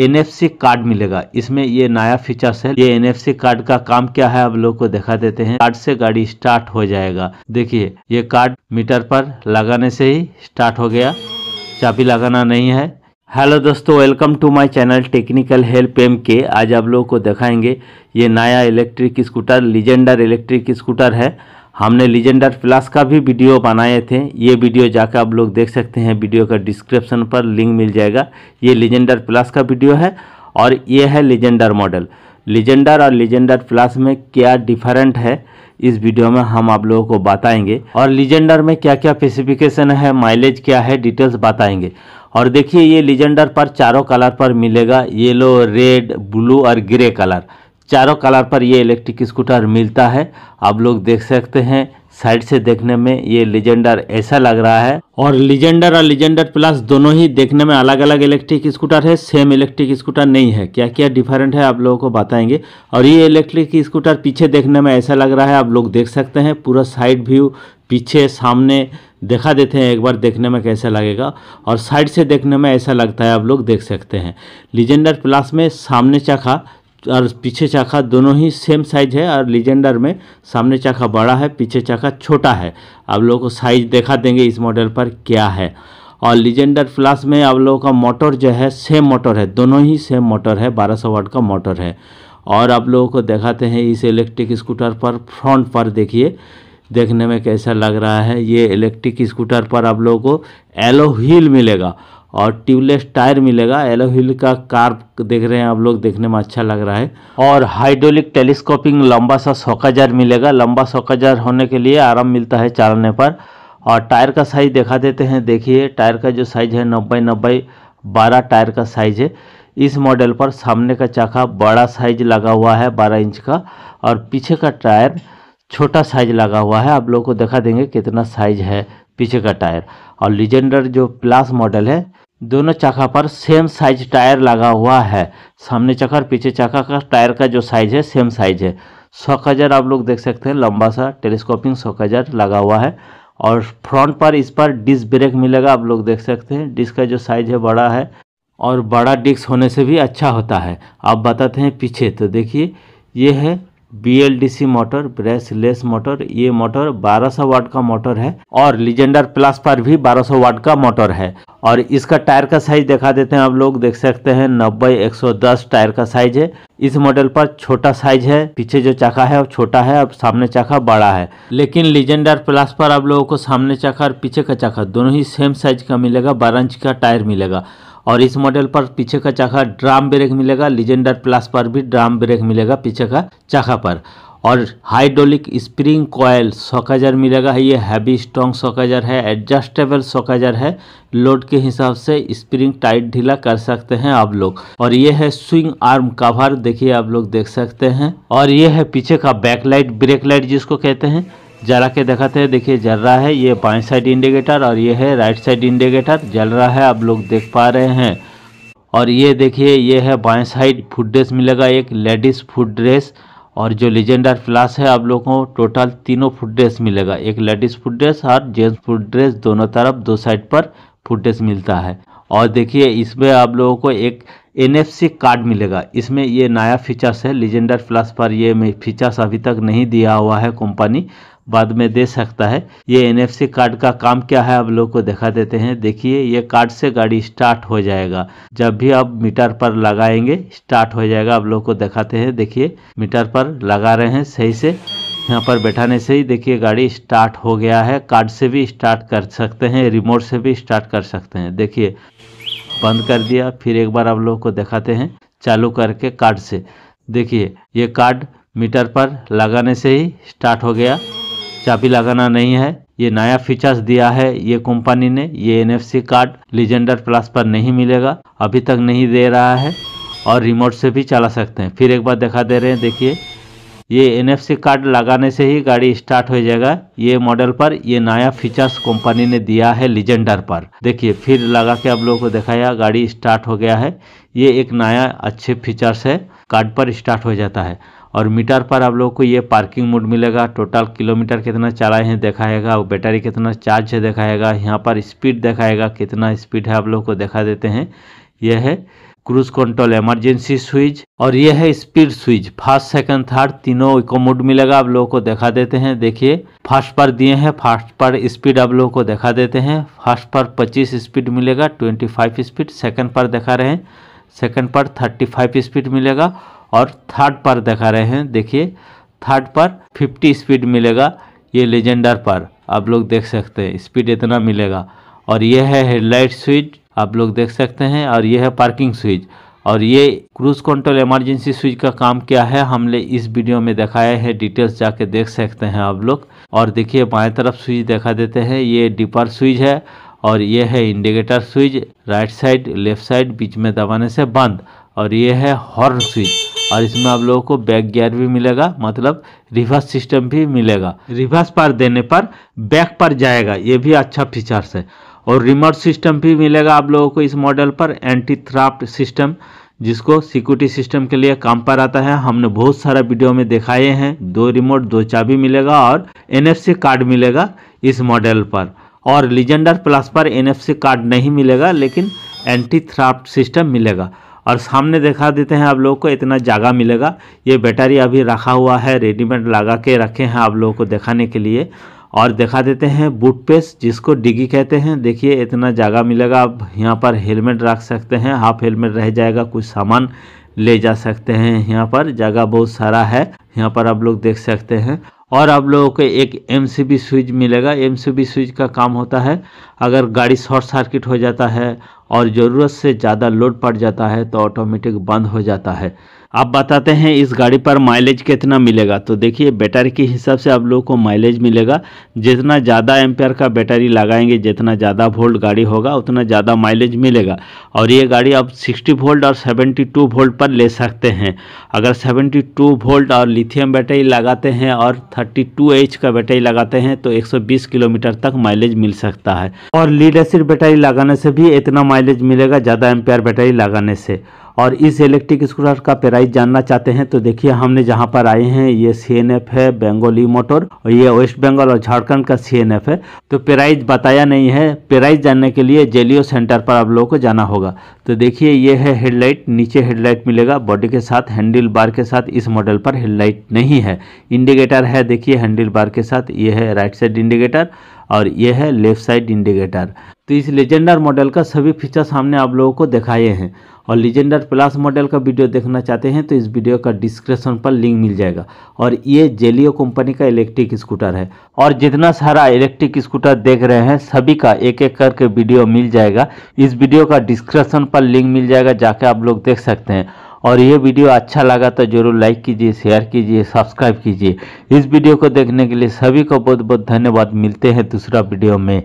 NFC card मिलेगा इसमें ये नया फीचर्स है ये एनएफसी कार्ड का काम क्या है आप लोग को दिखा देते हैं कार्ड से गाड़ी स्टार्ट हो जाएगा देखिए ये कार्ड मीटर पर लगाने से ही स्टार्ट हो गया चाबी लगाना नहीं है हेलो दोस्तों welcome to my channel technical help M K आज आप लोगों को दिखाएंगे ये नया electric scooter Legender electric scooter है हमने लीजेंडर प्लस का भी वीडियो बनाए थे ये वीडियो जाकर आप लोग देख सकते हैं वीडियो का डिस्क्रिप्शन पर लिंक मिल जाएगा ये लीजेंडर प्लस का वीडियो है और ये है लीजेंडर मॉडल लीजेंडर और लीजेंडर प्लस में क्या डिफरेंट है इस वीडियो में हम आप लोगों को बताएंगे और लीजेंडर में क्या क्या स्पेसिफिकेशन है माइलेज क्या है डिटेल्स बताएंगे और देखिए ये लीजेंडर पर चारों कलर पर मिलेगा येलो रेड ब्लू और ग्रे कलर चारों कलर पर ये इलेक्ट्रिक स्कूटर मिलता है आप लोग देख सकते हैं साइड से देखने में ये लिजेंडर ऐसा लग रहा है और लिजेंडर और लिजेंडर प्लस दोनों ही देखने में अलग अलग इलेक्ट्रिक स्कूटर है सेम इलेक्ट्रिक स्कूटर नहीं है क्या क्या डिफरेंट है आप लोगों को बताएंगे और ये इलेक्ट्रिक स्कूटर पीछे देखने में ऐसा लग रहा है आप लोग देख सकते हैं पूरा साइड व्यू पीछे सामने देखा देते हैं एक बार देखने में कैसा लगेगा और साइड से देखने में ऐसा लगता है आप लोग देख सकते हैं लिजेंडर प्लस में सामने चखा और पीछे चाखा दोनों ही सेम साइज है और लीजेंडर में सामने चाखा बड़ा है पीछे चाखा छोटा है आप लोगों को साइज देखा देंगे इस मॉडल पर क्या है और लीजेंडर प्लस में आप लोगों का मोटर जो है सेम मोटर है दोनों ही सेम मोटर है 1200 वाट का मोटर है और आप लोगों को दिखाते हैं इस इलेक्ट्रिक स्कूटर पर फ्रंट पर देखिए देखने में कैसा लग रहा है ये इलेक्ट्रिक स्कूटर पर आप लोगों को एलो व्हील मिलेगा और ट्यूबलेस टायर मिलेगा एलो का कार देख रहे हैं आप लोग देखने में अच्छा लग रहा है और हाइड्रोलिक टेलीस्कोपिंग लंबा सा सौकाजार मिलेगा लंबा सौकाजार होने के लिए आराम मिलता है चलाने पर और टायर का साइज़ दिखा देते हैं देखिए टायर का जो साइज़ है नब्बे नब्बे बारह टायर का साइज़ है इस मॉडल पर सामने का चाखा बड़ा साइज लगा हुआ है बारह इंच का और पीछे का टायर छोटा साइज लगा हुआ है आप लोग को दिखा देंगे कितना साइज है पीछे का टायर और लीजेंडर जो प्लास मॉडल है दोनों चाखा पर सेम साइज टायर लगा हुआ है सामने चखा और पीछे चाखा का टायर का जो साइज है सेम साइज है शॉक हजार आप लोग देख सकते हैं लंबा सा टेलीस्कोपिंग शॉक हजार लगा हुआ है और फ्रंट पर इस पर डिस्क ब्रेक मिलेगा आप लोग देख सकते हैं डिस्क का जो साइज है बड़ा है और बड़ा डिस्क होने से भी अच्छा होता है आप बताते हैं पीछे तो देखिए ये है बी मोटर ब्रेसलेस मोटर ये मोटर 1200 वाट का मोटर है और लिजेंडर प्लस पर भी 1200 वाट का मोटर है और इसका टायर का साइज दिखा देते हैं आप लोग देख सकते हैं 90 110 टायर का साइज है इस मॉडल पर छोटा साइज है पीछे जो चाखा है वो छोटा है और सामने चाखा बड़ा है लेकिन लिजेंडर प्लस पर आप लोगों को सामने चाखा और पीछे का चाखा दोनों ही सेम साइज का मिलेगा बारह इंच का टायर मिलेगा और इस मॉडल पर पीछे का चाखा ड्राम ब्रेक मिलेगा लिजेंडर प्लस पर भी ड्राम ब्रेक मिलेगा पीछे का चाखा पर और हाइड्रोलिक स्प्रिंग कॉयल सोकाजर मिलेगा ये हैवी स्ट्रॉन्ग सोकाजर है एडजस्टेबल सॉकाजर है लोड के हिसाब से स्प्रिंग टाइट ढीला कर सकते हैं आप लोग और ये है स्विंग आर्म कवर देखिए आप लोग देख सकते हैं और ये है पीछे का बैकलाइट ब्रेक लाइट जिसको कहते हैं जरा के दिखाते हैं देखिए जल रहा है ये बाएं साइड इंडिकेटर और ये है राइट साइड इंडिकेटर जल रहा है आप लोग देख पा रहे हैं और ये देखिए ये है बाएं साइड फूड ड्रेस मिलेगा एक लेडीज़ फूड ड्रेस और जो लेजेंडर प्लस है आप लोगों को टोटल तीनों फूड ड्रेस मिलेगा एक लेडीज़ फूड ड्रेस और जेंट्स फूड ड्रेस दोनों तरफ दो साइड पर फूड ड्रेस मिलता है और देखिए इसमें आप लोगों को एक एन कार्ड मिलेगा इसमें ये नया फीचर्स है लेजेंडर प्लस पर ये फीचर्स अभी तक नहीं दिया हुआ है कंपनी बाद में दे सकता है ये एनएफसी कार्ड का काम क्या है आप लोग को दिखा देते हैं देखिए ये कार्ड से गाड़ी स्टार्ट हो जाएगा जब भी आप मीटर पर लगाएंगे स्टार्ट हो जाएगा आप लोग को दिखाते हैं देखिए मीटर पर लगा रहे हैं सही से यहाँ पर बैठाने से ही देखिए गाड़ी स्टार्ट हो गया है कार्ड से भी स्टार्ट कर सकते हैं रिमोट से भी स्टार्ट कर सकते हैं देखिए बंद कर दिया फिर एक बार आप लोग को दिखाते हैं चालू करके कार्ड से देखिए ये कार्ड मीटर पर लगाने से ही स्टार्ट हो गया चाबी लगाना नहीं है ये नया फीचर्स दिया है ये कंपनी ने ये एन कार्ड लिजेंडर प्लस पर नहीं मिलेगा अभी तक नहीं दे रहा है और रिमोट से भी चला सकते हैं फिर एक बार दिखा दे रहे हैं देखिए ये एन कार्ड लगाने से ही गाड़ी स्टार्ट हो जाएगा ये मॉडल पर ये नया फीचर्स कंपनी ने दिया है लिजेंडर पर देखिए फिर लगा के आप लोगों को दिखाया गाड़ी स्टार्ट हो गया है ये एक नया अच्छे फीचर्स है कार्ड पर स्टार्ट हो जाता है और मीटर पर आप लोगों को ये पार्किंग मोड मिलेगा टोटल किलोमीटर कितना चलाए हैं दिखाएगा और बैटरी कितना चार्ज है दिखाएगा यहाँ पर स्पीड दिखाएगा कितना स्पीड है आप लोग को दिखा देते हैं यह है क्रूज कंट्रोल इमरजेंसी स्विच और यह है speed switch first second third तीनों इको मोड मिलेगा आप लोगों को दिखा देते हैं देखिए फर्स्ट पर दिए हैं फर्स्ट पर स्पीड आप लोगों को दिखा देते हैं फर्स्ट पर 25 स्पीड मिलेगा 25 स्पीड सेकंड पर दिखा रहे हैं सेकंड पर 35 स्पीड मिलेगा और थर्ड पर दिखा रहे हैं देखिए थर्ड पर 50 स्पीड मिलेगा ये लेजेंडर पर आप लोग देख सकते हैं स्पीड इतना मिलेगा और यह है हेडलाइट स्विच आप लोग देख सकते हैं और यह है पार्किंग स्विच और ये क्रूज कंट्रोल इमरजेंसी स्विच का काम क्या है हमने इस वीडियो में दिखाया है डिटेल्स जाके देख सकते हैं आप लोग और देखिए बाएं तरफ स्विच दिखा देते हैं ये डिपर स्विच है और ये है indicator switch right side left side बीच में दबाने से बंद और ये है हॉर्न स्विच और इसमें आप लोगों को बैक गियर भी मिलेगा मतलब रिवर्स सिस्टम भी मिलेगा रिवर्स पर देने पर बैक पर जाएगा ये भी अच्छा फीचर्स है और रिमोट सिस्टम भी मिलेगा आप लोगों को इस मॉडल पर एंटी थ्राफ्ट सिस्टम जिसको सिक्योरिटी सिस्टम के लिए काम पर आता है हमने बहुत सारा वीडियो में दिखाए हैं दो रिमोट दो चाबी मिलेगा और एनएफसी कार्ड मिलेगा इस मॉडल पर और लीजेंडर प्लस पर एनएफसी कार्ड नहीं मिलेगा लेकिन एंटी थ्राफ्ट सिस्टम मिलेगा और सामने दिखा देते हैं आप लोग को इतना जगह मिलेगा ये बैटरी अभी रखा हुआ है रेडीमेड लगा के रखे हैं आप लोगों को दिखाने के लिए और दिखा देते हैं बूट पेस जिसको डिगी कहते हैं देखिए इतना जगह मिलेगा आप यहाँ पर हेलमेट रख सकते हैं हाफ हेलमेट रह जाएगा कुछ सामान ले जा सकते हैं यहाँ पर जगह बहुत सारा है यहाँ पर आप लोग देख सकते हैं और आप लोगों को एक एम स्विच मिलेगा एम स्विच का काम होता है अगर गाड़ी शॉर्ट सर्किट हो जाता है और ज़रूरत से ज़्यादा लोड पड़ जाता है तो ऑटोमेटिक बंद हो जाता है आप बताते हैं इस गाड़ी पर माइलेज कितना मिलेगा तो देखिए बैटरी के हिसाब से आप लोगों को माइलेज मिलेगा जितना ज़्यादा एम्पेयर का बैटरी लगाएंगे जितना ज़्यादा वोल्ट गाड़ी होगा उतना ज़्यादा माइलेज मिलेगा और ये गाड़ी आप 60 वोल्ट और 72 वोल्ट पर ले सकते हैं अगर 72 वोल्ट और लिथियम बैटरी लगाते हैं और थर्टी एच का बैटरी लगाते हैं तो एक किलोमीटर तक माइलेज मिल सकता है और लीड एसिड बैटरी लगाने से भी इतना माइलेज मिलेगा ज़्यादा एम्पेयर बैटरी लगाने से और इस इलेक्ट्रिक स्कूटर का प्राइस जानना चाहते हैं तो देखिए हमने जहाँ पर आए हैं ये सी है बेंगोली मोटर और ये वेस्ट बंगाल और झारखंड का सी है तो प्राइस बताया नहीं है प्राइस जानने के लिए जेलियो सेंटर पर आप लोगों को जाना होगा तो देखिए ये है हेडलाइट नीचे हेडलाइट मिलेगा बॉडी के साथ हैंडल बार के साथ इस मॉडल पर हेडलाइट नहीं है इंडिकेटर है देखिए हैंडल बार के साथ ये है राइट साइड इंडिकेटर और ये है लेफ्ट साइड इंडिकेटर तो इस लेजेंडर मॉडल का सभी फीचर्स हमने आप लोगों को दिखाए हैं और लेजेंडर प्लस मॉडल का वीडियो देखना चाहते हैं तो इस वीडियो का डिस्क्रिप्शन पर लिंक मिल जाएगा और ये जेलियो कंपनी का इलेक्ट्रिक स्कूटर है और जितना सारा इलेक्ट्रिक स्कूटर देख रहे हैं सभी का एक एक करके वीडियो मिल जाएगा इस वीडियो का डिस्क्रिप्शन पर लिंक मिल जाएगा जाके आप लोग देख सकते हैं और ये वीडियो अच्छा लगा तो जरूर लाइक कीजिए शेयर कीजिए सब्सक्राइब कीजिए इस वीडियो को देखने के लिए सभी को बहुत बहुत धन्यवाद मिलते हैं दूसरा वीडियो में